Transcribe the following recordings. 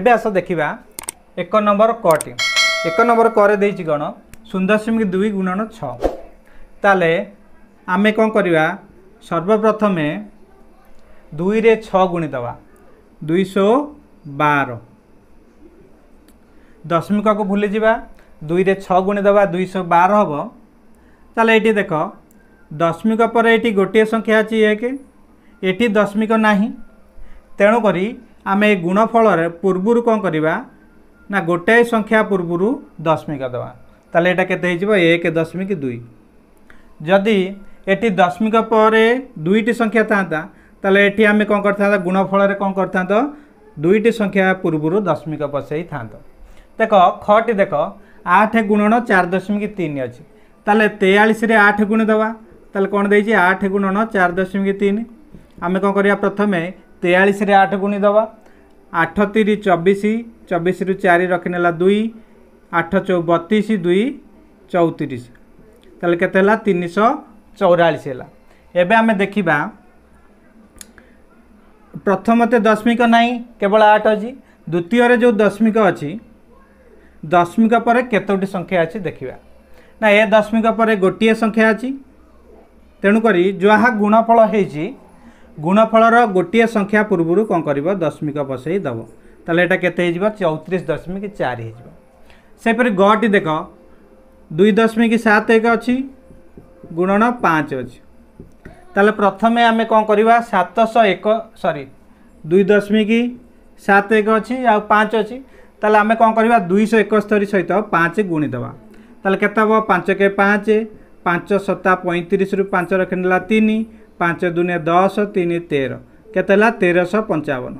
ଏବେ ଆସ ଦେଖିବା ଏକ ନମ୍ବର କଟି ଏକ ନମ୍ବର କରେ ଦେଇଛି କ'ଣ ଶୂନ ଦଶମିକ ଦୁଇ ଗୁଣନ ଛଅ ତାହେଲେ ଆମେ କ'ଣ କରିବା ସର୍ବପ୍ରଥମେ ଦୁଇରେ ଛଅ ଗୁଣିଦେବା ଦୁଇଶହ ବାର ଦଶମିକକୁ ଭୁଲିଯିବା ଦୁଇରେ ଛଅ ଗୁଣିଦେବା ଦୁଇଶହ ବାର ହେବ ତାହେଲେ ଏଇଠି ଦେଖ ଦଶମିକ ପରେ ଏଇଠି ଗୋଟିଏ ସଂଖ୍ୟା ଅଛି ଏକ ଏଠି ଦଶମିକ ନାହିଁ ତେଣୁକରି ଆମେ ଏଇ ଗୁଣଫଳରେ ପୂର୍ବରୁ କ'ଣ କରିବା ନା ଗୋଟାଏ ସଂଖ୍ୟା ପୂର୍ବରୁ ଦଶମିକ ଦେବା ତାହେଲେ ଏଇଟା କେତେ ହେଇଯିବ ଏକ ଦଶମିକ ଦୁଇ ଯଦି ଏଠି ଦଶମିକ ପରେ ଦୁଇଟି ସଂଖ୍ୟା ଥାନ୍ତା ତାହେଲେ ଏଠି ଆମେ କ'ଣ କରିଥାନ୍ତା ଗୁଣଫଳରେ କ'ଣ କରିଥାନ୍ତ ଦୁଇଟି ସଂଖ୍ୟା ପୂର୍ବରୁ ଦଶମିକ ବସେଇଥାନ୍ତ ଦେଖ ଖଟି ଦେଖ ଆଠ ଗୁଣନ ଚାରି ଦଶମିକ ତିନି ଅଛି ତାହେଲେ ତେୟାଳିଶରେ ଆଠ ଗୁଣି ଦେବା ତାହେଲେ କ'ଣ ଦେଇଛି ଆଠ ଗୁଣନ ଚାରି ଦଶମିକ ତିନି ଆମେ କ'ଣ କରିବା ପ୍ରଥମେ तेयालीस आठ गुणी दब आठ तीस चबीस चबीश रु चार रखने दुई आठ चौ बतीस दुई चौतीस के तीन शौ चौरा एवं आम देखा प्रथम तो दशमिक नाई केवल आठ अच्छी द्वितीय जो दशमिक अच्छी दशमिक पर कतोटी संख्या अच्छी देखा ना ए दशमिक पर गोटे संख्या अच्छी तेणुक जहाँ गुणफल होती ଗୁଣଫଳର ଗୋଟିଏ ସଂଖ୍ୟା ପୂର୍ବରୁ କ'ଣ କରିବ ଦଶମିକ ବସେଇ ଦେବ ତାହେଲେ ଏଇଟା କେତେ ହେଇଯିବ ଚଉତିରିଶ ଦଶମିକ ଚାରି ହେଇଯିବ ସେହିପରି ଗଟି ଦେଖ ଦୁଇ ଦଶମିକ ସାତ ଏକ ଅଛି ଗୁଣନ ପାଞ୍ଚ ଅଛି ତାହେଲେ ପ୍ରଥମେ ଆମେ କ'ଣ କରିବା ସାତଶହ ଏକ ସରି ଦୁଇ ଦଶମିକ ସାତ ଏକ ଅଛି ଆଉ ପାଞ୍ଚ ଅଛି ତାହେଲେ ଆମେ କ'ଣ କରିବା ଦୁଇଶହ ଏକସ୍ତରୀ ସହିତ ପାଞ୍ଚ ଗୁଣିଦେବା ତାହେଲେ କେତେ ହେବ ପାଞ୍ଚ କେ ପାଞ୍ଚ ପାଞ୍ଚ ସତା ପଇଁତିରିଶରୁ ପାଞ୍ଚ ରଖିନେଲା ତିନି ପାଞ୍ଚ ଦୁନିଆ ଦଶ ତିନି ତେର କେତେ ହେଲା ତେରଶହ ପଞ୍ଚାବନ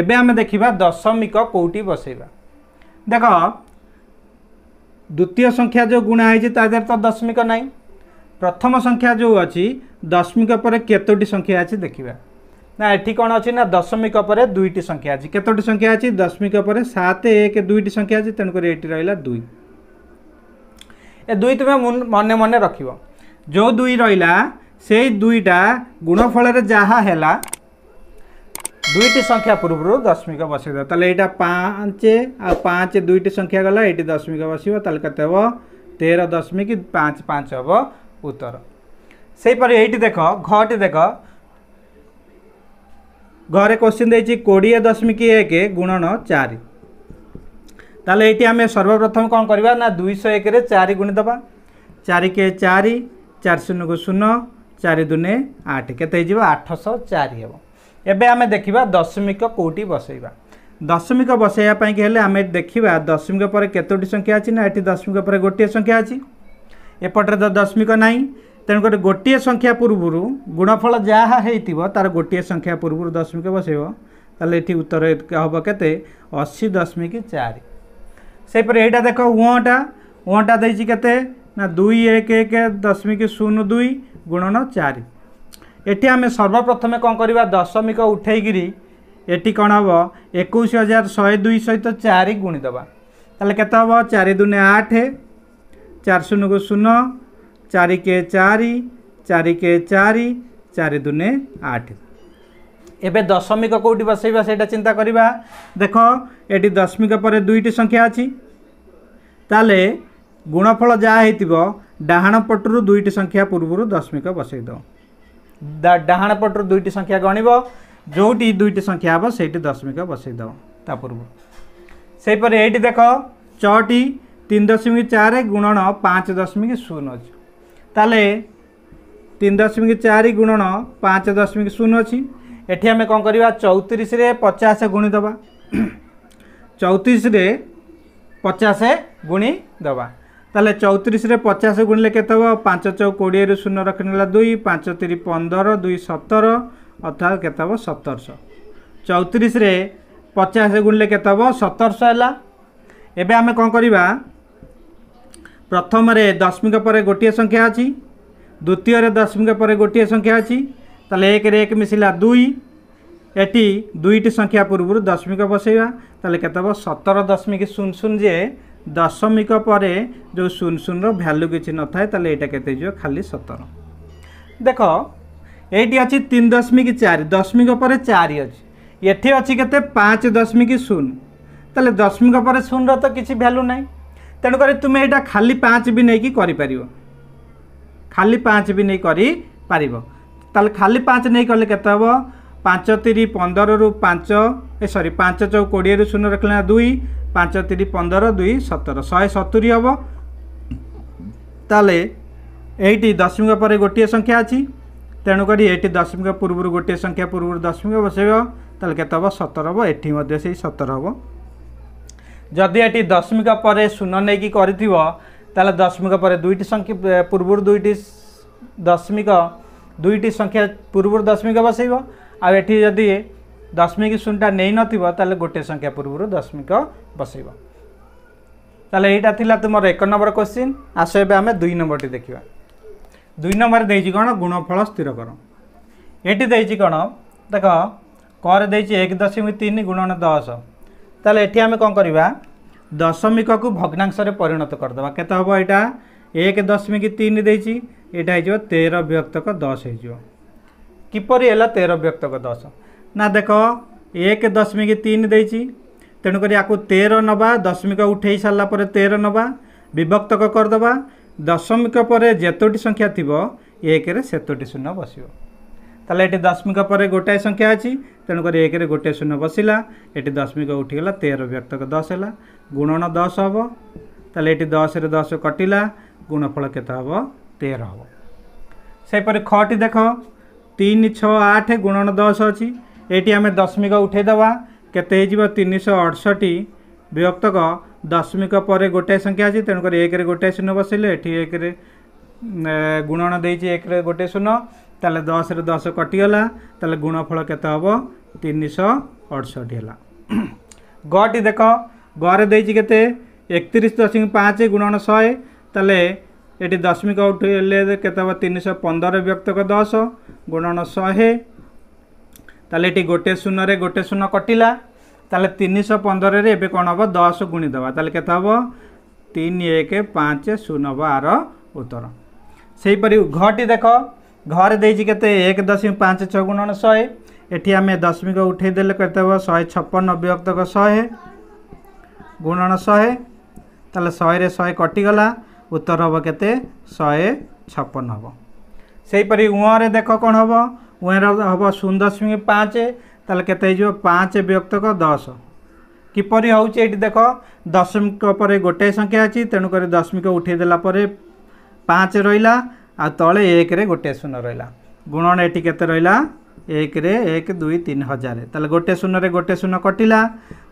ଏବେ ଆମେ ଦେଖିବା ଦଶମିକ କେଉଁଠି ବସେଇବା ଦେଖ ଦ୍ୱିତୀୟ ସଂଖ୍ୟା ଯେଉଁ ଗୁଣା ହେଇଛି ତା ଦେହରେ ତ ଦଶମିକ ନାହିଁ ପ୍ରଥମ ସଂଖ୍ୟା ଯେଉଁ ଅଛି ଦଶମିକ ପରେ କେତୋଟି ସଂଖ୍ୟା ଅଛି ଦେଖିବା ନା ଏଠି କ'ଣ ଅଛି ନା ଦଶମିକ ପରେ ଦୁଇଟି ସଂଖ୍ୟା ଅଛି କେତୋଟି ସଂଖ୍ୟା ଅଛି ଦଶମିକ ପରେ ସାତ ଏକ ଦୁଇଟି ସଂଖ୍ୟା ଅଛି ତେଣୁକରି ଏଠି ରହିଲା ଦୁଇ ଏ ଦୁଇ ତୁମେ ମନେ ମନେ ରଖିବ ଯେଉଁ ଦୁଇ ରହିଲା সেই দুইটা গুণফলের যাহা হেলা দুইটি সংখ্যা পূর্বর দশমিক বসাই দেব তাহলে এইটা পাঁচ আর পাঁচ দুইটি সংখ্যা গলা এইটি দশমিক বসব তাহলে কত হব তের দশমিক পাঁচ পাঁচ হব উত্তর সেইপরি এইটি দেখ ঘটি দেখ ঘরে কোশ্চিন দিয়েছি কোড়িয়ে দশমিক এক গুণন চারি তাহলে এইটি আমি সর্বপ্রথম কম করা না দুইশ একরে চারি গুণিদেবা চারিকে চারি চার শূন্যকে শূন্য ଚାରି ଦୁନେ ଆଠ କେତେ ହେଇଯିବ ଆଠଶହ ଚାରି ହେବ ଏବେ ଆମେ ଦେଖିବା ଦଶମିକ କେଉଁଠି ବସେଇବା ଦଶମିକ ବସେଇବା ପାଇଁକି ହେଲେ ଆମେ ଦେଖିବା ଦଶମିକ ପରେ କେତୋଟି ସଂଖ୍ୟା ଅଛି ନା ଏଠି ଦଶମିକ ପରେ ଗୋଟିଏ ସଂଖ୍ୟା ଅଛି ଏପଟରେ ତ ଦଶମିକ ନାହିଁ ତେଣୁକରି ଗୋଟିଏ ସଂଖ୍ୟା ପୂର୍ବରୁ ଗୁଣଫଳ ଯାହା ହେଇଥିବ ତା'ର ଗୋଟିଏ ସଂଖ୍ୟା ପୂର୍ବରୁ ଦଶମିକ ବସେଇବ ତାହେଲେ ଏଠି ଉତ୍ତର ହେବ କେତେ ଅଶୀ ଦଶମିକ ଚାରି ସେହିପରି ଏଇଟା ଦେଖ ଉଅଁଟା ଉଅଁଟା ଦେଇଛି କେତେ ନା ଦୁଇ ଏକ ଏକ ଦଶମିକ ଶୂନ ଦୁଇ গুণন চারি এটি আমি সর্বপ্রথমে কম করা দশমিক উঠাইকি এটি কণ হব একুশ হাজার শহে দুই সহিত চারি গুণিদেবা তাহলে কত হব চারি দুনে আঠ চার শূন্যকে শূন্য চারি কে চারি চারি কে চারি চারি দুনে আঠ এবে দশমিক কোটি বসাইবা সেটা চিন্তা করা দেখ এটি দশমিক পরে দুইটি সংখ্যা আছে তাহলে গুণফল যা হয়েছিল डाहा पटु दुईटी संख्या पूर्वु दशमिक बसैद डाहाँ पटु दुईटी संख्या गण्य जोटि दुईटी संख्या हे सही दशमिक बसैद त सहीपरि यही देख छ तिन दशमिक चार गुणन पाँच दशमिक शून्य तिन दशमिक चार गुणन पाँच दशमिक शून्य अनि एटिआ चौतिस पचास गुणी दबा चौतिस पचास गुणी दबा তাহলে চৌত্রিশে পচাশ গুণলে কেতে হব পাঁচ চৌ কোড়িয়ে শূন্য রক্ষা দুই পাঁচ তিরি পনেরো দুই সতর অর্থাৎ কেতে হব সতরশ চৌত্রিশে পচাশ গুণলে কেতে হব সতরশ হল এবে আমি কম করা প্রথমে দশমিক পরে গোটিয়ে সংখ্যা অছি দ্বিতীয় দশমিক পরে গোটিয়ে সংখ্যা অছি তাহলে একরে এক মিশিলা দুই এটি দুইটি সংখ্যা পূর্ব দশমিক বসাইবা তাহলে কেতে হব সতের দশমিক শূন্য শূন্য যে দশমিক পরে ଯେଉଁ ଶୂନ ଶୂନର ଭ୍ୟାଲୁ କିଛି ନଥାଏ ତାହେଲେ ଏଇଟା କେତେ ହେଇଯିବ ଖାଲି ସତର ଦେଖ ଏଇଠି ଅଛି ତିନି ଦଶମିକ ଚାରି ଦଶମିକ ପରେ ଚାରି ଅଛି ଏଠି ଅଛି କେତେ ପାଞ୍ଚ ଦଶମିକ ଶୂନ ତାହେଲେ ଦଶମିକ ପରେ ଶୂନର ତ କିଛି ଭ୍ୟାଲୁ ନାହିଁ ତେଣୁକରି ତୁମେ ଏଇଟା ଖାଲି ପାଞ୍ଚ ବି ନେଇକି କରିପାରିବ ଖାଲି ପାଞ୍ଚ ବି ନେଇ କରିପାରିବ ତାହେଲେ ଖାଲି ପାଞ୍ଚ ନେଇ କଲେ କେତେ ହେବ ପାଞ୍ଚ ତିରି ପନ୍ଦରରୁ ପାଞ୍ଚ ଏ ସରି ପାଞ୍ଚ ଚଉ କୋଡ଼ିଏରୁ ଶୂନ ରଖିଲା ଦୁଇ ପାଞ୍ଚ ତିନି ପନ୍ଦର ଦୁଇ ସତର ଶହେ ସତୁରି ହେବ ତାହେଲେ ଏଇଟି ଦଶମିକ ପରେ ଗୋଟିଏ ସଂଖ୍ୟା ଅଛି ତେଣୁକରି ଏଇଟି ଦଶମିକ ପୂର୍ବରୁ ଗୋଟିଏ ସଂଖ୍ୟା ପୂର୍ବରୁ ଦଶମିକ ବସେଇବ ତାହେଲେ କେତେ ହେବ ସତର ହେବ ଏଠି ମଧ୍ୟ ସେଇ ସତର ହେବ ଯଦି ଏଠି ଦଶମିକ ପରେ ଶୂନ ନେଇକି କରିଥିବ ତାହେଲେ ଦଶମିକ ପରେ ଦୁଇଟି ସଂଖ୍ୟା ପୂର୍ବରୁ ଦୁଇଟି ଦଶମିକ ଦୁଇଟି ସଂଖ୍ୟା ପୂର୍ବରୁ ଦଶମିକ ବସେଇବ ଆଉ ଏଠି ଯଦି দশমিক শূন্যটা নেই নথিব তাহলে গোটে সংখ্যা পূর্বর দশমিক বসাইব তাহলে এইটা লা তোমার এক নম্বর কোশ্চিন আস এবার আমি দুই নম্বরটি দেখা দুই নম্বর দিয়েছি কোণ গুণফল স্থির কর এটি দিয়েছি কোণ দেখ কর দিয়েছি এক দশমিক তিন গুণন দশ তাহলে এটি আমি কম করা দশমিকু ভগ্নাংশে পরিণত করদেবা কত হব এটা এক দশমিক তিন দিয়েছি এটা হয়ে তের বিভক্তক দশ হয়ে কিপর হল তের বিভক্তক দশ ना देख एक दशमिक तीन दे तेणुक या तेर नवा दशमिक उठे सारापर तेर नवा विभक्त करदे दशमिक पर परेतोटी संख्या थी एक सेतोटी शून्य बस्यो ये दशमिक पर गोटाए संख्या अच्छी तेणुक एक गोटे शून्य बसला ये दशमिक उठीगला तेर व्यक्त दस है गुणन दस हम तेल ये दस रे दस कटिला गुणफल के तेर हम से खटी देख तीन छ आठ गुणन दस अच्छी ये आम दशमिक उठेदबा के अड़सठ विभक्त दशमिक पर गोटे संख्या अच्छी तेणुक एक गोटे शून्य बसिले एक गुणन दे एक गोटे शून्य तेल दस रु दस कटिगला तेल गुणफल केब तीन शह अड़सठ है गटी देख गे एक दशमिक पाँच गुणन शहे तेल ये दशमिक उठे केत पंदर व्यक्त दस गुणन शहे তাহলে এটি গোটে শূন্যরে গোটে শূন্য কটিলা তাহলে তিনশহ পনেরে এবে কম হব দশ গুণি দেওয়া তাহলে কত হব তিন এক পাঁচ শূন্য হব আর উত্তর সেইপরি ঘটি দেখ ঘরে দিয়েছি কেতে এক দশমিক পাঁচ ছ গুণ শহে এটি আমি দশমিক উঠাই দেলে কত হব শহে ছপন বিভক্ত শহে গুণন শহে তাহলে শহে শহে কটিগলা উত্তর হব কেতে শহে ছপন হব সেইপরি উঁরে দেখ কণ হব ওয়ের হব শূন্য দশমিক পাঁচ তাহলে কেতে হয়ে পাঁচ বিয়ক্তক দশ কিপর হচ্ছে এটি দেখ দশমিক পরে গোটাই সংখ্যা আছে তেণুক দশমিক উঠাই দেলা পরে পাঁচ রহলা আর তলে একরে গোটে শূন্য রহলা গুণন এটি কেতে রহলা একরে এক দুই তিন হাজার তাহলে গোটে শূন্যরে গোটে শূন্য কটিলা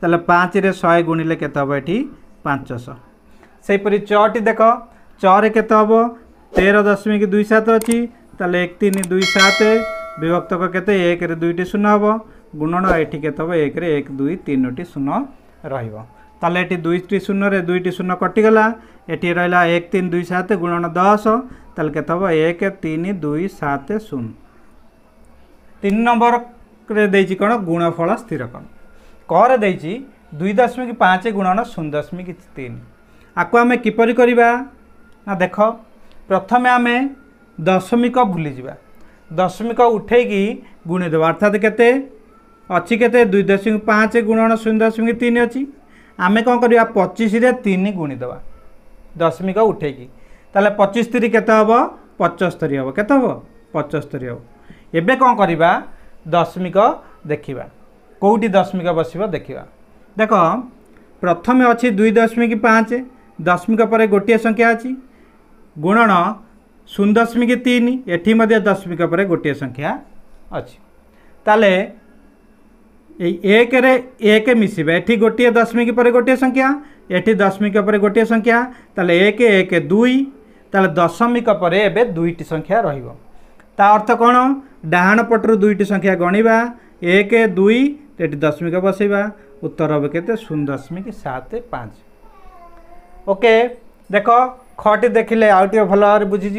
তাহলে পাঁচরে শহে গুণিলে কেতে হব এটি পাঁচশ সেইপরি চটি দেখ চরে কেতে হব তের দশমিক দুই সাত অছি তাহলে এক তিন দুই সাত ବିଭକ୍ତକ କେତେ ଏକରେ ଦୁଇଟି ଶୂନ ହେବ ଗୁଣନ ଏଠି କେତେ ହେବ ଏକରେ ଏକ ଦୁଇ ତିନୋଟି ଶୂନ ରହିବ ତାହେଲେ ଏଠି ଦୁଇଟି ଶୂନରେ ଦୁଇଟି ଶୂନ କଟିଗଲା ଏଠି ରହିଲା ଏକ ତିନି ଦୁଇ ସାତ ଗୁଣନ ଦଶ ତାହେଲେ କେତେ ହେବ ଏକ ତିନି ଦୁଇ ସାତ ଶୂନ ତିନି ନମ୍ବରରେ ଦେଇଛି କ'ଣ ଗୁଣଫଳ ସ୍ଥିରକରଣ କରେ ଦେଇଛି ଦୁଇ ଦଶମିକ ପାଞ୍ଚ ଗୁଣନ ଶୂନ ଦଶମିକ ତିନି ଆକୁ ଆମେ କିପରି କରିବା ନା ଦେଖ ପ୍ରଥମେ ଆମେ ଦଶମିକ ଭୁଲିଯିବା ଦଶମିକ ଉଠେଇକି ଗୁଣିଦେବ ଅର୍ଥାତ୍ କେତେ ଅଛି କେତେ ଦୁଇ ଦଶମିକ ପାଞ୍ଚ ଗୁଣଣ ଶୂନ ଦଶମିକ ତିନି ଅଛି ଆମେ କ'ଣ କରିବା ପଚିଶରେ ତିନି ଗୁଣିଦେବା ଦଶମିକ ଉଠେଇକି ତାହେଲେ ପଚିଶ ତିରିଶ କେତେ ହେବ ପଚସ୍ତରୀ ହେବ କେତେ ହେବ ପଚସ୍ତରୀ ହେବ ଏବେ କ'ଣ କରିବା ଦଶମିକ ଦେଖିବା କେଉଁଠି ଦଶମିକ ବସିବ ଦେଖିବା ଦେଖ ପ୍ରଥମେ ଅଛି ଦୁଇ ଦଶମିକ ପାଞ୍ଚ ଦଶମିକ ପରେ ଗୋଟିଏ ସଂଖ୍ୟା ଅଛି ଗୁଣଣ শূন্য দশমিক তিন এটি মধ্যে দশমিক পরে গোটিয়ে সংখ্যা অছি তাহলে এই একরে এক মিশিব এটি গোটিয়ে দশমিক পরে গোটিয়ে সংখ্যা এটি দশমিক পরে গোটিয়ে সংখ্যা তাহলে এক এক দুই তাহলে দশমিক পরে এবে দুইটি সংখ্যা রহব তা অর্থ কোণ ডাহাণ পটরু দুইটি সংখ্যা গণিবা এক দুই এটি দশমিক বসাইবা উত্তর হবে কেতে শূন্য দশমিক সাত পাঁচ ওকে দেখ खटे देखने आउटे भल भाव बुझीज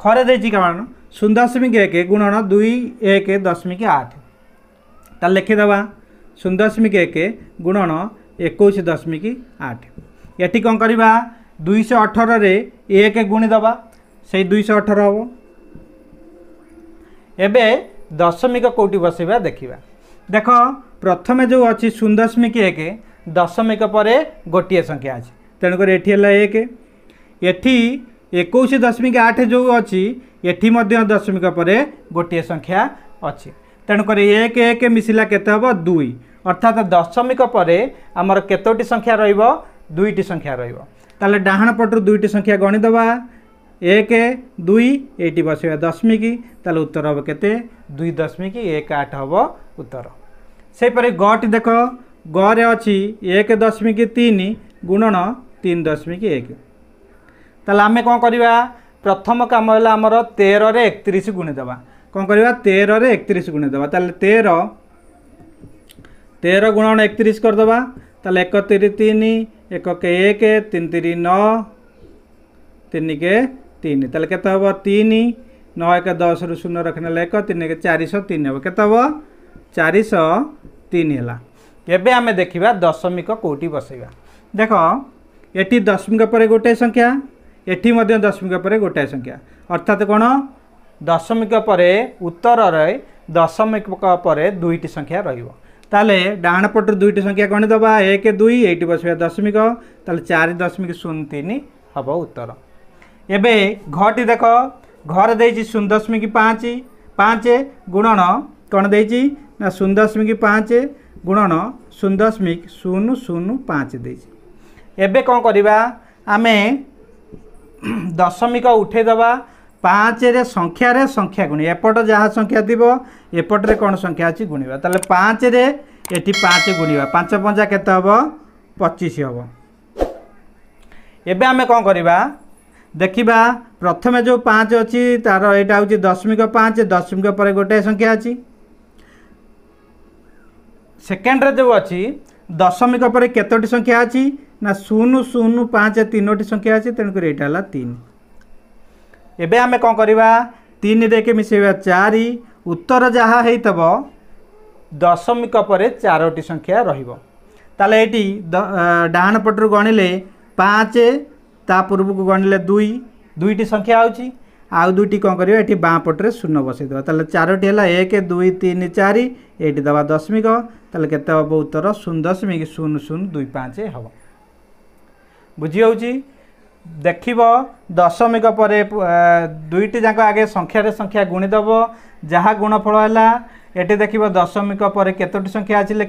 खरे कान शून्य दशमिक एक गुणन दुई एक दशमिक आठ तो शून शून्य दशमिक एक गुणन एक दशमिक आठ ये कौन कर दुईश अठर से एक गुणीदबा से दुईश अठर हम एवं दशमिक कौटी बस देखा देख प्रथम जो अच्छी शून दशमिक एक दशमिक पर गोटे संख्या अच्छे तेणुक ये एक एक दशमिक आठ जो अच्छी ये दशमिक पर गोटे संख्या अच्छे तेणुक एक एक मिसला केत दुई अर्थात दशमिक पर आम कतोटी संख्या रुईट संख्या रहा डाण पटर दुईट संख्या गणिद एक दुई य बस दशमिक उत्तर हम के दुई दशमिक एक आठ हम उत्तर से गट देख गे अच्छी एक दशमिक तीन गुणन तीन दशमिक एक তাহলে আমি কম করা প্রথম কাম হল আমার তেরের একত্রিশ গুণিদেবা কম করা তেরের একত্রিশ গুণিদেবা তাহলে তের তের গুণন একত্রিশ করেদেবা তাহলে এক তিরি তিন একক এক তিন তিরি ন তিনকে তিন তাহলে কত হব তিন ন এক দশ রু শূন্য রখিনেলে এক তিন এক চারিশ তিন হব কত হব চারিশ তিন হল এবে আমি দেখিবা দশমিক কোটি বসাইবা দেখ এটি দশমিক পরে গোটে সংখ্যা ଏଠି ମଧ୍ୟ ଦଶମିକ ପରେ ଗୋଟାଏ ସଂଖ୍ୟା ଅର୍ଥାତ୍ କ'ଣ ଦଶମିକ ପରେ ଉତ୍ତରରେ ଦଶମିକ ପରେ ଦୁଇଟି ସଂଖ୍ୟା ରହିବ ତାହେଲେ ଡାହାଣ ପଟରୁ ଦୁଇଟି ସଂଖ୍ୟା ଗଣିଦେବା ଏକ ଦୁଇ ଏଇଠି ବସିବା ଦଶମିକ ତାହେଲେ ଚାରି ଦଶମିକ ଶୂନ ତିନି ହେବ ଉତ୍ତର ଏବେ ଘଟି ଦେଖ ଘର ଦେଇଛି ଶୂନ ଦଶମିକ ପାଞ୍ଚ ପାଞ୍ଚ ଗୁଣନ କ'ଣ ଦେଇଛି ନା ଶୂନ ଦଶମିକ ପାଞ୍ଚ ଗୁଣନ ଶୂନ ଦଶମିକ ଶୂନ ଶୂନ ପାଞ୍ଚ ଦେଇଛି ଏବେ କ'ଣ କରିବା ଆମେ ଦଶମିକ ଉଠେଇଦେବା ପାଞ୍ଚରେ ସଂଖ୍ୟାରେ ସଂଖ୍ୟା ଗୁଣିବା ଏପଟ ଯାହା ସଂଖ୍ୟା ଥିବ ଏପଟରେ କ'ଣ ସଂଖ୍ୟା ଅଛି ଗୁଣିବା ତାହେଲେ ପାଞ୍ଚରେ ଏଠି ପାଞ୍ଚ ଗୁଣିବା ପାଞ୍ଚ ପଞ୍ଚା କେତେ ହେବ ପଚିଶ ହେବ ଏବେ ଆମେ କ'ଣ କରିବା ଦେଖିବା ପ୍ରଥମେ ଯେଉଁ ପାଞ୍ଚ ଅଛି ତା'ର ଏଇଟା ହେଉଛି ଦଶମିକ ପାଞ୍ଚ ଦଶମିକ ପରେ ଗୋଟାଏ ସଂଖ୍ୟା ଅଛି ସେକେଣ୍ଡରେ ଯେଉଁ ଅଛି ଦଶମିକ ପରେ କେତୋଟି ସଂଖ୍ୟା ଅଛି ନା ଶୂନ ଶୂନ ପାଞ୍ଚ ତିନୋଟି ସଂଖ୍ୟା ଅଛି ତେଣୁକରି ଏଇଟା ହେଲା ତିନି ଏବେ ଆମେ କ'ଣ କରିବା ତିନିରେ କେ ମିଶାଇବା ଚାରି ଉତ୍ତର ଯାହା ହେଇଥିବ ଦଶମିକ ପରେ ଚାରୋଟି ସଂଖ୍ୟା ରହିବ ତାହେଲେ ଏଇଠି ଡାହାଣ ପଟରୁ ଗଣିଲେ ପାଞ୍ଚ ତା ପୂର୍ବକୁ ଗଣିଲେ ଦୁଇ ଦୁଇଟି ସଂଖ୍ୟା ହେଉଛି ଆଉ ଦୁଇଟି କ'ଣ କରିବା ଏଠି ବାଁ ପଟରେ ଶୂନ ବସାଇଦେବା ତାହେଲେ ଚାରୋଟି ହେଲା ଏକ ଦୁଇ ତିନି ଚାରି ଏଇଠି ଦେବା ଦଶମିକ ତାହେଲେ କେତେ ହେବ ଉତ୍ତର ଶୂନ ଦଶମିକ ଶୂନ ଶୂନ ଦୁଇ ପାଞ୍ଚ ହେବ ବୁଝିହେଉଛି ଦେଖିବ ଦଶମିକ ପରେ ଦୁଇଟି ଯାକ ଆଗେ ସଂଖ୍ୟାରେ ସଂଖ୍ୟା ଗୁଣିଦେବ ଯାହା ଗୁଣଫଳ ହେଲା एटि देख दशमिक पर कतोटी संख्या अहिले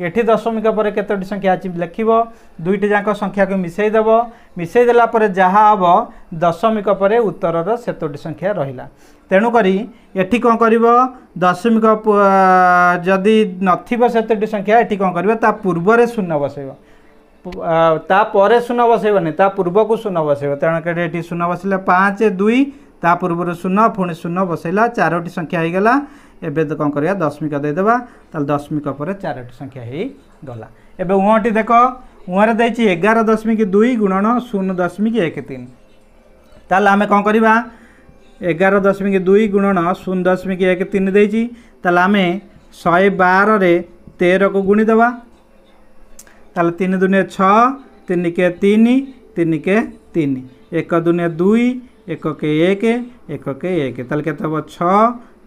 लिख्य दशमिक पर कतोटी संख्या दुईट जाक को मिसईदेव मिसईदेला जहाँ हम दशमिक उत्तर सेतोटी संख्या रेणुकरी कौन कर दशमिक जदि नतोटी सेतोटी संख्या कौन कर पूर्वर शून्य शून्य बसैब ता पूर्व को शून्य बसैब त शून्य बसैला पाँच दुई पूर्व शून्य पुणी शून्य बसैला होगा ଏବେ କ'ଣ କରିବା ଦଶମିକ ଦେଇଦେବା ତାହେଲେ ଦଶମିକ ପରେ ଚାରୋଟି ସଂଖ୍ୟା ହେଇଗଲା ଏବେ ଉହଁଟି ଦେଖ ଉହଁରେ ଦେଇଛି ଏଗାର ଦଶମିକ ଦୁଇ ଗୁଣନ ଶୂନ ଦଶମିକ ଏକ ତିନି ତାହେଲେ ଆମେ କ'ଣ କରିବା ଏଗାର ଦଶମିକ ଦୁଇ ଗୁଣନ ଶୂନ ଦଶମିକ ଏକ ତିନି ଦେଇଛି ତାହେଲେ ଆମେ ଶହେ ବାରରେ ତେରକୁ ଗୁଣିଦେବା ତାହେଲେ ତିନି ଦୁନିଆ ଛଅ ତିନି କେ ତିନି ତିନି କେ ତିନି ଏକ ଦୁନିଆ ଦୁଇ ଏକ କେ ଏକ ଏକ କେ ଏକ ତାହେଲେ କେତେ ହେବ ଛଅ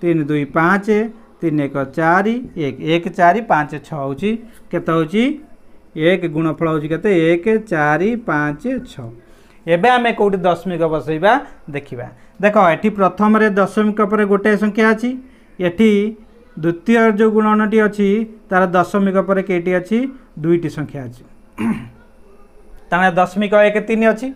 तीन दुई पाँच तीन एक चार एक एक चार पाँच छत हो एक गुणफल होते एक चार पाँच छः एवं आम कौटी दशमिक बसइबा देखा देख ये प्रथम दशमिक पर गोटे संख्या अच्छी एटी द्वितीय जो गुणनटी अच्छी तार दशमिक पर कईटी अच्छी दुईटी संख्या अच्छी ताने दशमिक एक तीन अच्छी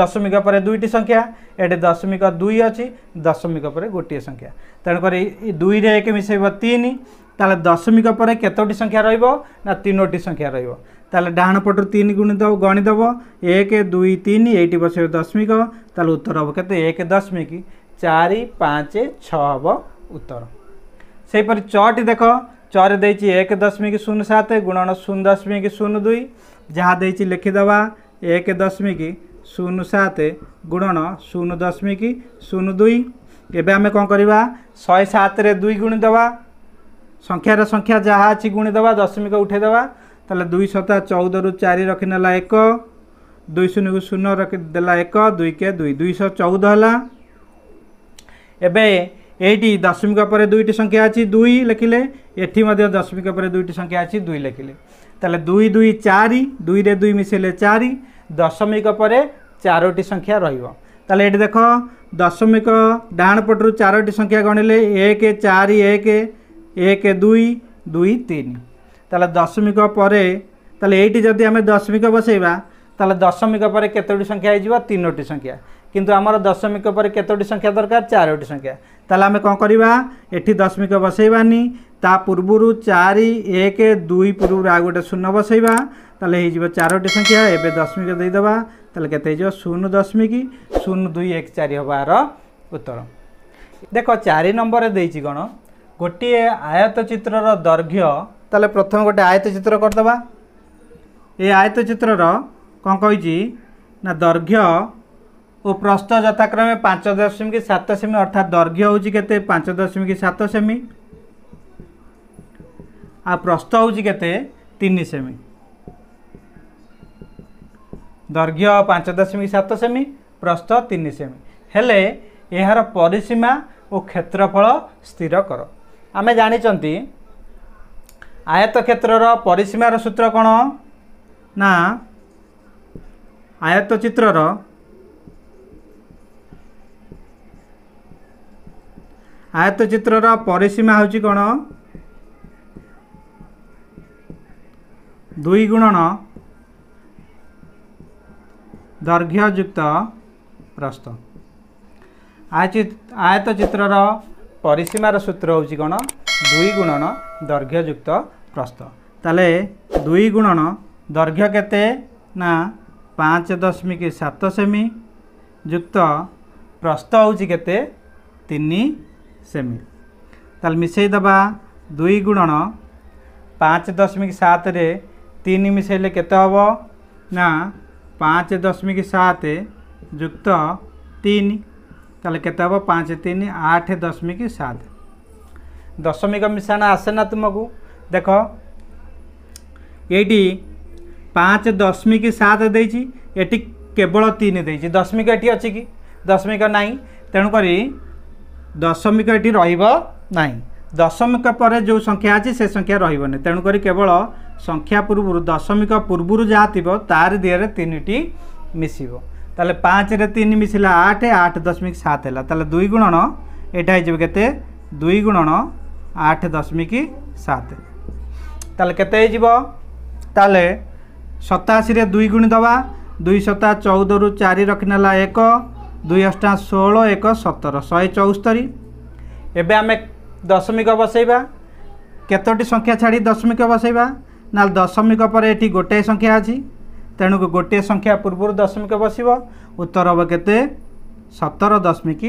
দশমিক পরে দুইটি সংখ্যা এটি দশমিক দুই অছি দশমিক পরে গোটিয়ে সংখ্যা তেণুকরি দুইরে এক মিশাইব তিন তাহলে দশমিক পরে কতটি সংখ্যা রহব না তিনোটি সংখ্যা রহব তাহলে ডাহাণ পটু তিন গুণিত গণিদেব এক দুই তিন এইটি বসাইব দশমিক তাহলে উত্তর হব কত এক দশমিক চারি পাঁচ ছ হব উত্তর সেইপরি চটি দেখ চরে দিয়েছি এক দশমিক শূন্য সাত গুণন শূন্য দশমিক শূন্য দুই যা দিয়েছি লিখিদেবা এক দশমিক ଶୂନ ସାତ ଗୁଣନ ଶୂନ ଦଶମିକ ଶୂନ ଦୁଇ ଏବେ ଆମେ କ'ଣ କରିବା ଶହେ ସାତରେ ଦୁଇ ଗୁଣିଦେବା ସଂଖ୍ୟାର ସଂଖ୍ୟା ଯାହା ଅଛି ଗୁଣିଦେବା ଦଶମିକ ଉଠାଇଦେବା ତାହେଲେ ଦୁଇ ଶତା ଚଉଦରୁ ଚାରି ରଖିନେଲା ଏକ ଦୁଇ ଶୂନ୍ୟକୁ ଶୂନ ରଖିଦେଲା ଏକ ଦୁଇ କେ ଦୁଇ ଦୁଇଶହ ଚଉଦ ହେଲା ଏବେ ଏଇଠି ଦଶମିକ ପରେ ଦୁଇଟି ସଂଖ୍ୟା ଅଛି ଦୁଇ ଲେଖିଲେ ଏଠି ମଧ୍ୟ ଦଶମିକ ପରେ ଦୁଇଟି ସଂଖ୍ୟା ଅଛି ଦୁଇ ଲେଖିଲେ ତାହେଲେ ଦୁଇ ଦୁଇ ଚାରି ଦୁଇରେ ଦୁଇ ମିଶାଇଲେ ଚାରି ଦଶମିକ ପରେ ଚାରୋଟି ସଂଖ୍ୟା ରହିବ ତାହେଲେ ଏଠି ଦେଖ ଦଶମିକ ଡାହାଣ ପଟରୁ ଚାରୋଟି ସଂଖ୍ୟା ଗଣିଲେ ଏକ ଚାରି ଏକ ଏକ ଦୁଇ ଦୁଇ ତିନି ତାହେଲେ ଦଶମିକ ପରେ ତାହେଲେ ଏଇଠି ଯଦି ଆମେ ଦଶମିକ ବସାଇବା ତାହେଲେ ଦଶମିକ ପରେ କେତୋଟି ସଂଖ୍ୟା ହେଇଯିବ ତିନୋଟି ସଂଖ୍ୟା କିନ୍ତୁ ଆମର ଦଶମିକ ପରେ କେତୋଟି ସଂଖ୍ୟା ଦରକାର ଚାରୋଟି ସଂଖ୍ୟା ତାହେଲେ ଆମେ କ'ଣ କରିବା ଏଠି ଦଶମିକ ବସାଇବାନି ତା ପୂର୍ବରୁ ଚାରି ଏକ ଦୁଇ ପୂର୍ବରୁ ଆଉ ଗୋଟେ ଶୂନ ବସାଇବା ତାହେଲେ ହେଇଯିବ ଚାରୋଟି ସଂଖ୍ୟା ଏବେ ଦଶମିକ ଦେଇଦେବା ତାହେଲେ କେତେ ହେଇଯିବ ଶୂନ ଦଶମିକ ଶୂନ ଦୁଇ ଏକ ଚାରି ହେବ ଆର ଉତ୍ତର ଦେଖ ଚାରି ନମ୍ବରରେ ଦେଇଛି କ'ଣ ଗୋଟିଏ ଆୟତ ଚିତ୍ରର ଦୈର୍ଘ୍ୟ ତାହେଲେ ପ୍ରଥମେ ଗୋଟେ ଆୟତ ଚିତ୍ର କରିଦେବା ଏ ଆୟତ ଚିତ୍ରର କ'ଣ କହିଛି ନା ଦୈର୍ଘ୍ୟ ଓ ପ୍ରସ୍ଥ ଯଥାକ୍ରମେ ପାଞ୍ଚ ଦଶମିକ ସାତ ସେମି ଅର୍ଥାତ ଦୈର୍ଘ୍ୟ ହେଉଛି କେତେ ପାଞ୍ଚ ଦଶମିକ ସାତ ସେମି ଆଉ ପ୍ରସ୍ଥ ହେଉଛି କେତେ ତିନି ସେମି ଦୈର୍ଘ୍ୟ ପାଞ୍ଚ ଦଶମିକ ସାତ ସେମି ପ୍ରସ୍ତ ତିନି ସେମି ହେଲେ ଏହାର ପରିସୀମା ଓ କ୍ଷେତ୍ରଫଳ ସ୍ଥିର କର ଆମେ ଜାଣିଛନ୍ତି ଆୟତ କ୍ଷେତ୍ରର ପରିସୀମାର ସୂତ୍ର କ'ଣ ନା ଆୟତ ଚିତ୍ରର ଆୟତ ଚିତ୍ରର ପରିସୀମା ହେଉଛି କ'ଣ ଦୁଇ ଗୁଣନ ଦୈର୍ଘ୍ୟଯୁକ୍ତ ପ୍ରସ୍ଥ ଆୟତଚିତ୍ରର ପରିସୀମାର ସୂତ୍ର ହେଉଛି କ'ଣ ଦୁଇ ଗୁଣନ ଦୈର୍ଘ୍ୟଯୁକ୍ତ ପ୍ରସ୍ଥ ତାହେଲେ ଦୁଇ ଗୁଣନ ଦୈର୍ଘ୍ୟ କେତେ ନା ପାଞ୍ଚ ଦଶମିକ ସାତ ସେମି ଯୁକ୍ତ ପ୍ରସ୍ଥ ହେଉଛି କେତେ ତିନି ସେମି ତାହେଲେ ମିଶାଇଦେବା ଦୁଇ ଗୁଣନ ପାଞ୍ଚ ଦଶମିକ ସାତରେ ତିନି ମିଶାଇଲେ କେତେ ହେବ ନା पाँच दशमिक सात युक्त तीन तेल के पाँच तीन आठ दशमिक सात दशमिक मिशाण आसे ना तुमको देख ये पाँच दशमिक सात दे केवल तीन दे दशमिक ये अच्छी दशमिक नाई तेणुक दशमिक ये रही ଦଶମିକ ପରେ ଯେଉଁ ସଂଖ୍ୟା ଅଛି ସେ ସଂଖ୍ୟା ରହିବନି ତେଣୁକରି କେବଳ ସଂଖ୍ୟା ପୂର୍ବରୁ ଦଶମିକ ପୂର୍ବରୁ ଯାହା ଥିବ ତାର ଦେହରେ ତିନିଟି ମିଶିବ ତାହେଲେ ପାଞ୍ଚରେ ତିନି ମିଶିଲା ଆଠ ଆଠ ଦଶମିକ ସାତ ହେଲା ତାହେଲେ ଦୁଇ ଗୁଣନ ଏଇଟା ହେଇଯିବ କେତେ ଦୁଇ ଗୁଣନ ଆଠ ଦଶମିକ ସାତ ତାହେଲେ କେତେ ହେଇଯିବ ତାହେଲେ ସତାଅଶୀରେ ଦୁଇ ଗୁଣି ଦେବା ଦୁଇ ସତା ଚଉଦରୁ ଚାରି ରଖିନେଲା ଏକ ଦୁଇ ଅଷ୍ଟା ଷୋହଳ ଏକ ସତର ଶହେ ଚଉସ୍ତରୀ ଏବେ ଆମେ ଦଶମିକ ବସେଇବା କେତୋଟି ସଂଖ୍ୟା ଛାଡ଼ି ଦଶମିକ ବସେଇବା ନାହେଲେ ଦଶମିକ ପରେ ଏଠି ଗୋଟିଏ ସଂଖ୍ୟା ଅଛି ତେଣୁକୁ ଗୋଟିଏ ସଂଖ୍ୟା ପୂର୍ବରୁ ଦଶମିକ ବସିବ ଉତ୍ତର ହେବ କେତେ ସତର ଦଶମିକ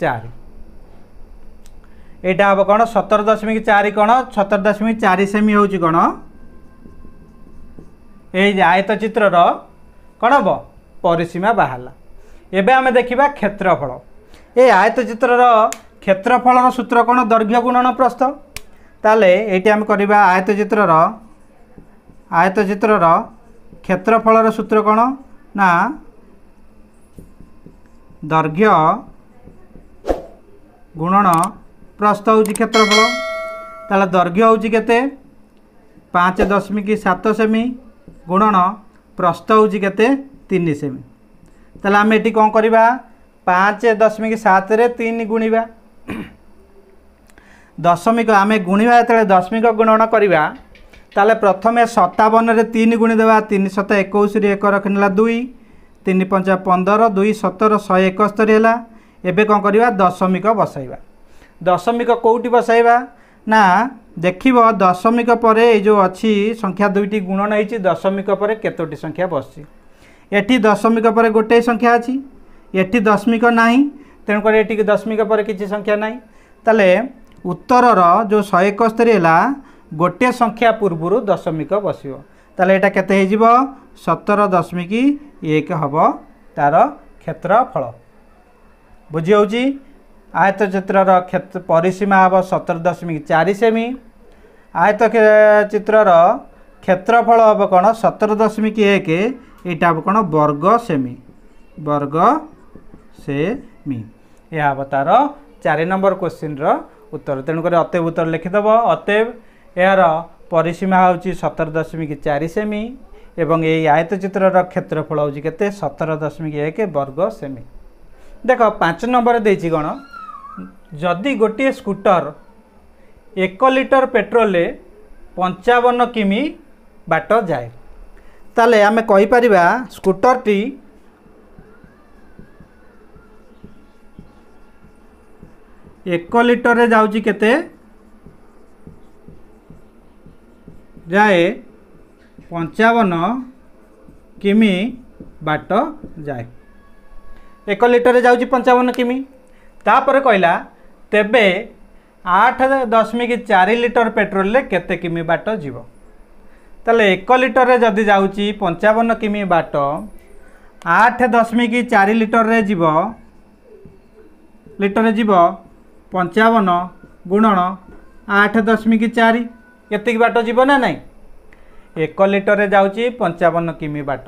ଚାରି ଏଇଟା ହେବ କ'ଣ ସତର ଦଶମିକ ଚାରି କ'ଣ ସତର ଦଶମିକ ଚାରି ସେମି ହେଉଛି କ'ଣ ଏଇ ଆୟତ ଚିତ୍ରର କ'ଣ ହେବ ପରିସୀମା ବାହାରିଲା ଏବେ ଆମେ ଦେଖିବା କ୍ଷେତ୍ରଫଳ ଏ ଆୟତ ଚିତ୍ରର क्षेत्रफल सूत्र कौन दर्घ्य गुणन प्रस्त ताले ये आम करवा आयत चित्र आयत चित्र क्षेत्रफल सूत्र कौन ना दर्घ्य गुणन प्रस्त हो क्षेत्रफल ताल दर्घ्य होते पाँच दशमिक सात सेमी गुणन प्रस्त होते तीन सेमी तेल आम ये कौन करवा पाँच दशमिक सतरे तीन गुणवा ଦଶମିକ ଆମେ ଗୁଣିବା ଯେତେବେଳେ ଦଶମିକ ଗୁଣନ କରିବା ତାହେଲେ ପ୍ରଥମେ ସତାବନରେ ତିନି ଗୁଣିଦେବା ତିନି ଶତ ଏକୋଇଶରୁ ଏକ ରଖିନେଲା ଦୁଇ ତିନି ପଞ୍ଚ ପନ୍ଦର ଦୁଇ ସତର ଶହେ ଏକସ୍ତରି ହେଲା ଏବେ କ'ଣ କରିବା ଦଶମିକ ବସାଇବା ଦଶମିକ କେଉଁଠି ବସାଇବା ନା ଦେଖିବ ଦଶମିକ ପରେ ଏଇ ଯେଉଁ ଅଛି ସଂଖ୍ୟା ଦୁଇଟି ଗୁଣନ ହେଇଛି ଦଶମିକ ପରେ କେତୋଟି ସଂଖ୍ୟା ବସିଛି ଏଠି ଦଶମିକ ପରେ ଗୋଟିଏ ସଂଖ୍ୟା ଅଛି ଏଠି ଦଶମିକ ନାହିଁ ତେଣୁକରି ଏଠିକି ଦଶମିକ ପରେ କିଛି ସଂଖ୍ୟା ନାହିଁ ତାହେଲେ ଉତ୍ତରର ଯେଉଁ ଶହେ ଏକସ୍ତରୀ ହେଲା ଗୋଟିଏ ସଂଖ୍ୟା ପୂର୍ବରୁ ଦଶମିକ ବସିବ ତାହେଲେ ଏଇଟା କେତେ ହେଇଯିବ ସତର ଦଶମିକ ଏକ ହେବ ତା'ର କ୍ଷେତ୍ରଫଳ ବୁଝିହେଉଛି ଆୟତ ଚିତ୍ରର ପରିସୀମା ହେବ ସତର ଦଶମିକ ଚାରି ସେମି ଆୟତ ଚିତ୍ରର କ୍ଷେତ୍ରଫଳ ହେବ କ'ଣ ସତର ଦଶମିକ ଏକ ଏଇଟା ହେବ କ'ଣ ବର୍ଗ ସେମି ବର୍ଗ ସେମି ଏହା ହେବ ତା'ର ଚାରି ନମ୍ବର କୋଶ୍ଚିନ୍ର ଉତ୍ତର ତେଣୁକରି ଅତେବ ଉତ୍ତର ଲେଖିଦେବ ଅତେବ ଏହାର ପରିସୀମା ହେଉଛି ସତର ଦଶମିକ ଚାରି ସେମି ଏବଂ ଏହି ଆୟତଚିତ୍ରର କ୍ଷେତ୍ରଫଳ ହେଉଛି କେତେ ସତର ଦଶମିକ ଏକ ବର୍ଗ ସେମି ଦେଖ ପାଞ୍ଚ ନମ୍ବର ଦେଇଛି କ'ଣ ଯଦି ଗୋଟିଏ ସ୍କୁଟର ଏକ ଲିଟର ପେଟ୍ରୋଲରେ ପଞ୍ଚାବନ କିମି ବାଟ ଯାଏ ତାହେଲେ ଆମେ କହିପାରିବା ସ୍କୁଟରଟି ଏକ ଲିଟରରେ ଯାଉଛି କେତେ ଯାଏ ପଞ୍ଚାବନ କିମି ବାଟ ଯାଏ ଏକ ଲିଟରରେ ଯାଉଛି ପଞ୍ଚାବନ କିମି ତାପରେ କହିଲା ତେବେ ଆଠ ଦଶମିକ ଚାରି ଲିଟର ପେଟ୍ରୋଲରେ କେତେ କିମି ବାଟ ଯିବ ତାହେଲେ ଏକ ଲିଟରରେ ଯଦି ଯାଉଛି ପଞ୍ଚାବନ କିମି ବାଟ ଆଠ ଦଶମିକ ଚାରି ଲିଟରରେ ଯିବ ଲିଟରରେ ଯିବ ପଞ୍ଚାବନ ଗୁଣନ ଆଠ ଦଶମିକ ଚାରି ଏତିକି ବାଟ ଯିବ ନା ନାହିଁ ଏକ ଲିଟରରେ ଯାଉଛି ପଞ୍ଚାବନ କିମି ବାଟ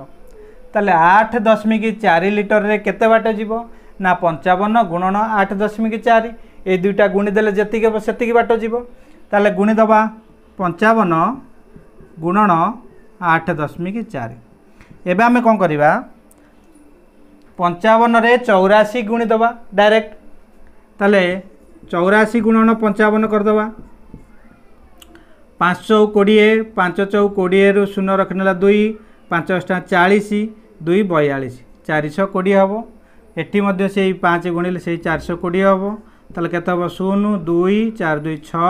ତାହେଲେ ଆଠ ଦଶମିକ ଚାରି ଲିଟରରେ କେତେ ବାଟ ଯିବ ନା ପଞ୍ଚାବନ ଗୁଣନ ଆଠ ଦଶମିକ ଚାରି ଏଇ ଦୁଇଟା ଗୁଣିଦେଲେ ଯେତିକି ହେବ ସେତିକି ବାଟ ଯିବ ତାହେଲେ ଗୁଣିଦେବା ପଞ୍ଚାବନ ଗୁଣନ ଆଠ ଦଶମିକ ଚାରି ଏବେ ଆମେ କ'ଣ କରିବା ପଞ୍ଚାବନରେ ଚଉରାଶୀ ଗୁଣିଦେବା ଡାଇରେକ୍ଟ ତାହେଲେ चौराशी गुणन पंचावन करदवा पाँच सौ कोड़े पाँच चौ कोड़े रु शून्य रखने दुई पाँच अष्टा चालीस दुई बयालीस चारिश कोड़े हम এটি মধ্যে সেই পাঁচ গুণিলে সেই চারশো কোড়িয়ে হব তাহলে কত হব শূন্য দুই চার দুই ছ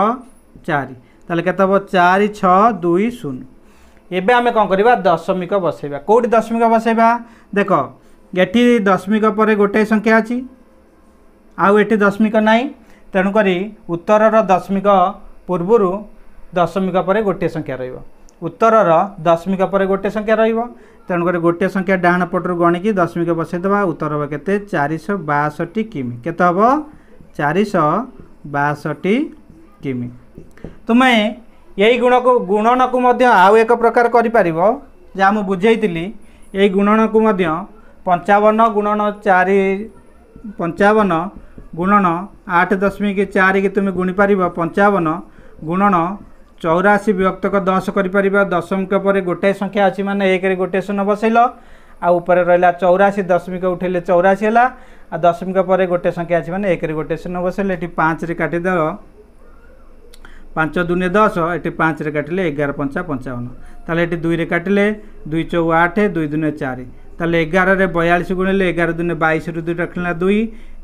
চারি তাহলে কত হব চারি ছ দুই শূন্য এবে আমি কম করা দশমিক বসাইবা কোটি দশমিক বসাইবা দেখ এটি দশমিক পরে গোটাই সংখ্যা অছি আউ এটি দশমিক নাই ତେଣୁକରି ଉତ୍ତରର ଦଶମିକ ପୂର୍ବରୁ ଦଶମିକ ପରେ ଗୋଟିଏ ସଂଖ୍ୟା ରହିବ ଉତ୍ତରର ଦଶମିକ ପରେ ଗୋଟିଏ ସଂଖ୍ୟା ରହିବ ତେଣୁକରି ଗୋଟିଏ ସଂଖ୍ୟା ଡାହାଣ ପଟରୁ ଗଣିକି ଦଶମିକ ବସାଇଦେବା ଉତ୍ତର ହେବ କେତେ ଚାରିଶହ ବାଷଠି କିମି କେତେ ହେବ ଚାରିଶହ ବାଷଠି କିମି ତୁମେ ଏଇ ଗୁଣକୁ ଗୁଣନକୁ ମଧ୍ୟ ଆଉ ଏକ ପ୍ରକାର କରିପାରିବ ଯାହା ମୁଁ ବୁଝେଇଥିଲି ଏଇ ଗୁଣନକୁ ମଧ୍ୟ ପଞ୍ଚାବନ ଗୁଣନ ଚାରି ପଞ୍ଚାବନ ଗୁଣନ ଆଠ ଦଶମିକ ଚାରିକି ତୁମେ ଗୁଣିପାରିବ ପଞ୍ଚାବନ ଗୁଣନ ଚଉରାଶୀ ବିଭକ୍ତକ ଦଶ କରିପାରିବ ଦଶମିକ ପରେ ଗୋଟାଏ ସଂଖ୍ୟା ଅଛି ମାନେ ଏକରେ ଗୋଟିଏ ଶୂନ ବସେଇଲ ଆଉ ଉପରେ ରହିଲା ଚଉରାଶୀ ଦଶମିକ ଉଠେଇଲେ ଚଉରାଶୀ ହେଲା ଆଉ ଦଶମିକ ପରେ ଗୋଟେ ସଂଖ୍ୟା ଅଛି ମାନେ ଏକରେ ଗୋଟେ ଶୂନ ବସେଇଲେ ଏଠି ପାଞ୍ଚରେ କାଟିଦେବ ପାଞ୍ଚ ଦୁନିଆ ଦଶ ଏଠି ପାଞ୍ଚରେ କାଟିଲେ ଏଗାର ପଞ୍ଚା ପଞ୍ଚାବନ ତାହେଲେ ଏଠି ଦୁଇରେ କାଟିଲେ ଦୁଇ ଚଉ ଆଠ ଦୁଇ ଦୁନିଆ ଚାରି ତାହେଲେ ଏଗାରରେ ବୟାଳିଶ ଗୁଣିଲେ ଏଗାର ଦୁନିଆ ବାଇଶରୁ ଦୁଇ ରଖିଲା ଦୁଇ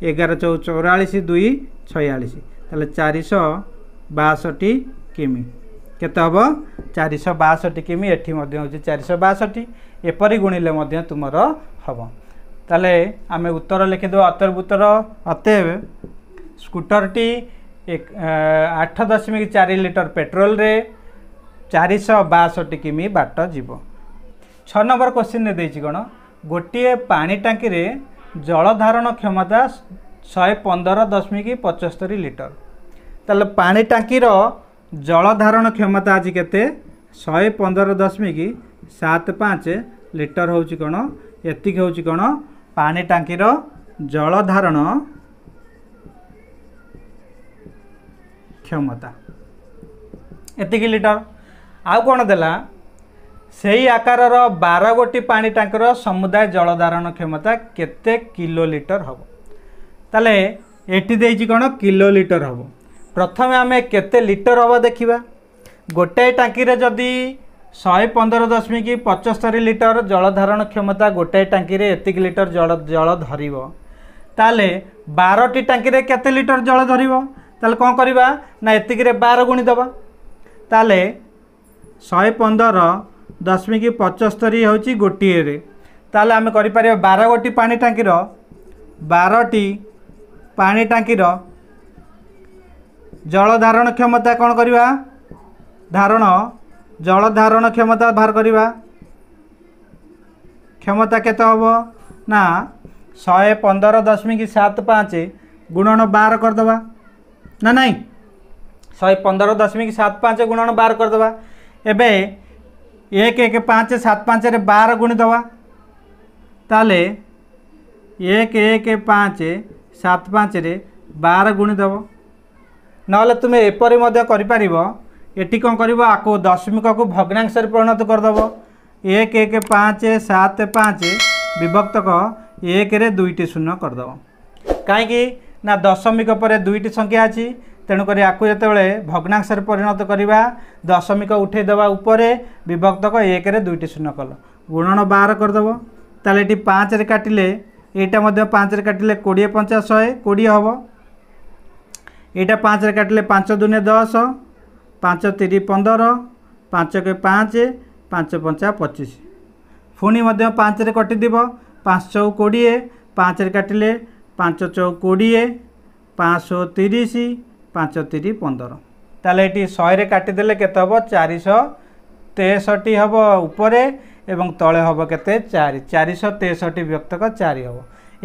এগারো চৌ চৌরাশ দুই ছয়াশ তাহলে চারিশহ বাষট্টি কিমি কেতে হব চারিশহ বাষট্টি কিমি এটি মধ্যে হচ্ছে চারিশহ বাষট্টি এপরি গুণিলে মধ্যে তোমার হব তাহলে আমি উত্তর লিখিদেব অতর্ভুতর অতএব স্কুটরটি আঠ দশমিক চারি লিটর পেট্রোলরে চারিশহ বাষট্টি কিমি বাট যাব ছ নম্বর কোশ্চিন দিয়েছি কোণ ଗୋଟିଏ ପାଣି ଟାଙ୍କିରେ ଜଳଧାରଣ କ୍ଷମତା ଶହେ ପନ୍ଦର ଦଶମିକ ପଞ୍ଚସ୍ତରୀ ଲିଟର ତାହେଲେ ପାଣି ଟାଙ୍କିର ଜଳଧାରଣ କ୍ଷମତା ଆଜି କେତେ ଶହେ ପନ୍ଦର ଦଶମିକ ସାତ ପାଞ୍ଚ ଲିଟର ହେଉଛି କ'ଣ ଏତିକି ହେଉଛି କ'ଣ ପାଣି ଟାଙ୍କିର ଜଳଧାରଣ କ୍ଷମତା ଏତିକି ଲିଟର ଆଉ କ'ଣ ଦେଲା ସେହି ଆକାରର ବାର ଗୋଟି ପାଣି ଟାଙ୍କିର ସମୁଦାୟ ଜଳଧାରଣ କ୍ଷମତା କେତେ କିଲୋ ଲିଟର ହେବ ତାହେଲେ ଏଠି ଦେଇଛି କ'ଣ କିଲୋ ଲିଟର ହେବ ପ୍ରଥମେ ଆମେ କେତେ ଲିଟର ହେବ ଦେଖିବା ଗୋଟାଏ ଟାଙ୍କିରେ ଯଦି ଶହେ ପନ୍ଦର ଦଶମିକ ପଞ୍ଚସ୍ତରୀ ଲିଟର ଜଳଧାରଣ କ୍ଷମତା ଗୋଟାଏ ଟାଙ୍କିରେ ଏତିକି ଲିଟର ଜଳ ଜଳ ଧରିବ ତାହେଲେ ବାରଟି ଟାଙ୍କିରେ କେତେ ଲିଟର ଜଳ ଧରିବ ତାହେଲେ କ'ଣ କରିବା ନା ଏତିକିରେ ବାର ଗୁଣିଦେବା ତାହେଲେ ଶହେ ପନ୍ଦର ଦଶମିକ ପଞ୍ଚସ୍ତରୀ ହେଉଛି ଗୋଟିଏରେ ତାହେଲେ ଆମେ କରିପାରିବା ବାର ଗୋଟି ପାଣି ଟାଙ୍କିର ବାରଟି ପାଣି ଟାଙ୍କିର ଜଳ ଧାରଣ କ୍ଷମତା କ'ଣ କରିବା ଧାରଣ ଜଳ ଧାରଣ କ୍ଷମତା ବାହାର କରିବା କ୍ଷମତା କେତେ ହେବ ନା ଶହେ ପନ୍ଦର ଦଶମିକ ସାତ ପାଞ୍ଚ ଗୁଣନ ବାର କରିଦେବା ନା ନାହିଁ ଶହେ ପନ୍ଦର ଦଶମିକ ସାତ ପାଞ୍ଚ ଗୁଣନ ବାର କରିଦେବା ଏବେ এক এক পাঁচ সাত পাঁচের বার গুণিদেওয়া তাহলে এক এক পাঁচ সাত পাঁচের বার গুণিদেব নহলে তুমি এপরি মধ্যে করিপারিব এটি কম করিব আকু দশমিককু ভগ্নাংশে পরিণত করিদেব এক এক পাঁচ সাত পাঁচ বিভক্তক একরে দুইটি শূন্য করিদেব কাইকি না দশমিক পরে দুইটি সংখ্যা আছে ତେଣୁକରି ଆକୁ ଯେତେବେଳେ ଭଗ୍ନାଂଶରେ ପରିଣତ କରିବା ଦଶମିକ ଉଠାଇଦେବା ଉପରେ ବିଭକ୍ତକ ଏକରେ ଦୁଇଟି ଶୂନ୍ୟ କଲ ଗୁଣନ ବାର କରିଦେବ ତାହେଲେ ଏଠି ପାଞ୍ଚରେ କାଟିଲେ ଏଇଟା ମଧ୍ୟ ପାଞ୍ଚରେ କାଟିଲେ କୋଡ଼ିଏ ପଞ୍ଚାଶ ଶହେ କୋଡ଼ିଏ ହେବ ଏଇଟା ପାଞ୍ଚରେ କାଟିଲେ ପାଞ୍ଚ ଦୁନେ ଦଶ ପାଞ୍ଚ ତିରି ପନ୍ଦର ପାଞ୍ଚକେ ପାଞ୍ଚ ପାଞ୍ଚ ପଞ୍ଚା ପଚିଶ ପୁଣି ମଧ୍ୟ ପାଞ୍ଚରେ କଟିଦେବ ପାଞ୍ଚ ଛଅ କୋଡ଼ିଏ ପାଞ୍ଚରେ କାଟିଲେ ପାଞ୍ଚ ଛଅ କୋଡ଼ିଏ ପାଞ୍ଚଶହ ତିରିଶ ପାଞ୍ଚ ତିରି ପନ୍ଦର ତାହେଲେ ଏଠି ଶହେରେ କାଟିଦେଲେ କେତେ ହେବ ଚାରିଶହ ତେଷଠି ହେବ ଉପରେ ଏବଂ ତଳେ ହେବ କେତେ ଚାରି ଚାରିଶହ ତେଷଠି ବ୍ୟକ୍ତକ ଚାରି ହେବ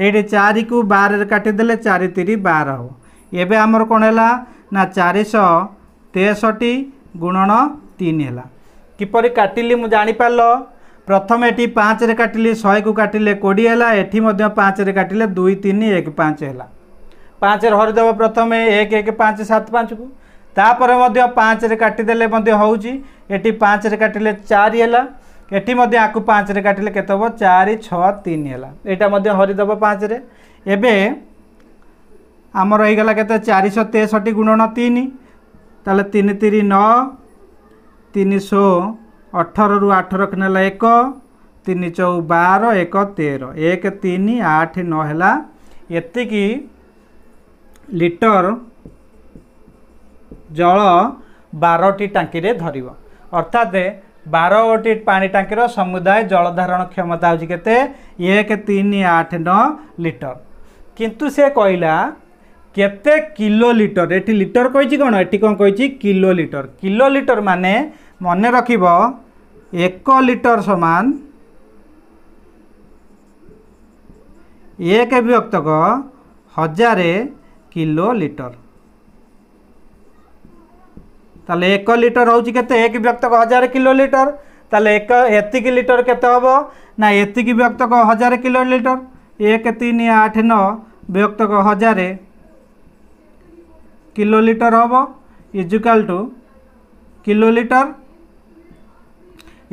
ଏଇଠି ଚାରିକୁ ବାରରେ କାଟିଦେଲେ ଚାରି ତିରି ବାର ହେବ ଏବେ ଆମର କ'ଣ ହେଲା ନା ଚାରିଶହ ତେଷଠି ଗୁଣନ ତିନି ହେଲା କିପରି କାଟିଲି ମୁଁ ଜାଣିପାରିଲ ପ୍ରଥମେ ଏଠି ପାଞ୍ଚରେ କାଟିଲି ଶହେକୁ କାଟିଲେ କୋଡ଼ିଏ ହେଲା ଏଠି ମଧ୍ୟ ପାଞ୍ଚରେ କାଟିଲେ ଦୁଇ ତିନି ଏକ ପାଞ୍ଚ ହେଲା ପାଞ୍ଚରେ ହରିଦେବ ପ୍ରଥମେ ଏକ ଏକ ପାଞ୍ଚ ସାତ ପାଞ୍ଚକୁ ତାପରେ ମଧ୍ୟ ପାଞ୍ଚରେ କାଟିଦେଲେ ମଧ୍ୟ ହେଉଛି ଏଠି ପାଞ୍ଚରେ କାଟିଲେ ଚାରି ହେଲା ଏଠି ମଧ୍ୟ ଆକୁ ପାଞ୍ଚରେ କାଟିଲେ କେତେ ହେବ ଚାରି ଛଅ ତିନି ହେଲା ଏଇଟା ମଧ୍ୟ ହରିଦେବ ପାଞ୍ଚରେ ଏବେ ଆମର ହେଇଗଲା କେତେ ଚାରିଶହ ତେଷଠି ଗୁଣନ ତିନି ତାହେଲେ ତିନି ତିରି ନଅ ତିନିଶହ ଅଠରରୁ ଆଠ ନେଲା ଏକ ତିନି ଚଉ ବାର ଏକ ତେର ଏକ ତିନି ଆଠ ନଅ ହେଲା ଏତିକି লিটর জল বারোটি টাঙ্কিরে ধরিব অর্থাৎ বারোটি পানি টাঙ্কির সমুদায় জলধারণ ক্ষমতা হচ্ছে কেতে এক তিন আট ন লিটর কিন্তু সে কহিলা কেতে কিলো লিটর এটি লিটর কইছি কোণ এটি কোণ কইছি কিলো লিটর কিলো লিটর মানে মনে রাখিব এক লিটর সমান এক বিভক্তক হজারে किलोलीटर তাহলে 1 লিটার হচ্ছে কত 1 বিভক্তক 1000 কিলোলিটার তাহলে 1 এতিক লিটার কত হব না এতিক বিভক্তক 1000 কিলোলিটার 1 3 8 9 বিভক্তক 1000 কিলোলিটার হব equal to kilolitre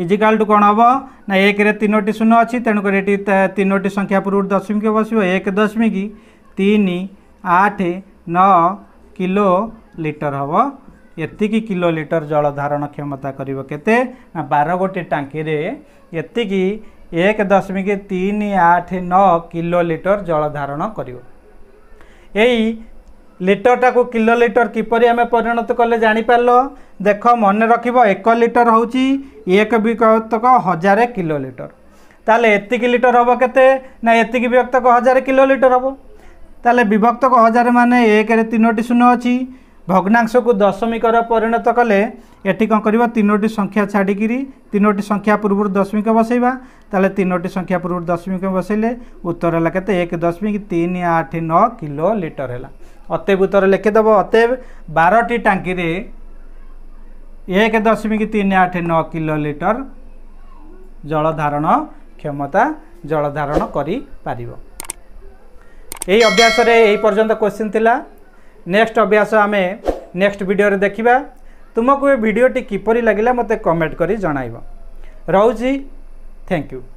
equal to কোণ হব না 1 রে 3 টি শূন্য আছে তেণু করে এটি 3 টি সংখ্যা পূর্ব দশমিক বসিব 1 দশমিক 3 আঠ নଅ কিলো লিটর হব ଏତିକି କିଲୋ ଲିଟର ଜଳ ଧାରଣ କ୍ଷମତା କରିବ କେତେ ନା ବାର ଗୋଟି ଟାଙ୍କିରେ ଏତିକି ଏକ ଦଶମିକ ତିନି ଆଠ ନଅ କିଲୋ ଲିଟର ଜଳ ଧାରଣ କରିବ ଏଇ ଲିଟରଟାକୁ କିଲୋ ଲିଟର କିପରି ଆମେ ପରିଣତ କଲେ ଜାଣିପାରିଲ ଦେଖ ମନେ ରଖିବ ଏକ ଲିଟର ହେଉଛି ଏକ ବିକତକ ହଜାରେ କିଲୋ ଲିଟର ତାହେଲେ ଏତିକି ଲିଟର ହେବ କେତେ ନା ଏତିକି ବିକତକ ହଜାରେ କିଲୋ ଲିଟର ହେବ ତାହେଲେ ବିଭକ୍ତ ହଜାର ମାନେ ଏକରେ ତିନୋଟି ଶୂନ ଅଛି ଭଗ୍ନାଂଶକୁ ଦଶମିକର ପରିଣତ କଲେ ଏଠି କ'ଣ କରିବ ତିନୋଟି ସଂଖ୍ୟା ଛାଡ଼ିକିରି ତିନୋଟି ସଂଖ୍ୟା ପୂର୍ବରୁ ଦଶମିକ ବସେଇବା ତାହେଲେ ତିନୋଟି ସଂଖ୍ୟା ପୂର୍ବରୁ ଦଶମିକ ବସେଇଲେ ଉତ୍ତର ହେଲା କେତେ ଏକ ଦଶମିକ ତିନି ଆଠ ନଅ କିଲୋ ଲିଟର ହେଲା ଅତେବ ଉତ୍ତର ଲେଖିଦେବ ଅତେବ ବାରଟି ଟାଙ୍କିରେ ଏକ ଦଶମିକ ତିନି ଆଠ ନଅ କିଲୋ ଲିଟର ଜଳଧାରଣ କ୍ଷମତା ଜଳଧାରଣ କରିପାରିବ এই অভ্যাসরে এই পর্যন্ত কোশ্চিন লা নেক্সট অভ্যাস আমি নেক্সট ভিডিওরে দেখিবা ତୁମକୁ ଏ ଭିଡ଼ିଓଟି କିପରି ଲାଗିଲା ମୋତେ କମେଣ୍ଟ କରି ଜଣାଇବ ରହୁଛି ଥ୍ୟାଙ୍କ ୟୁ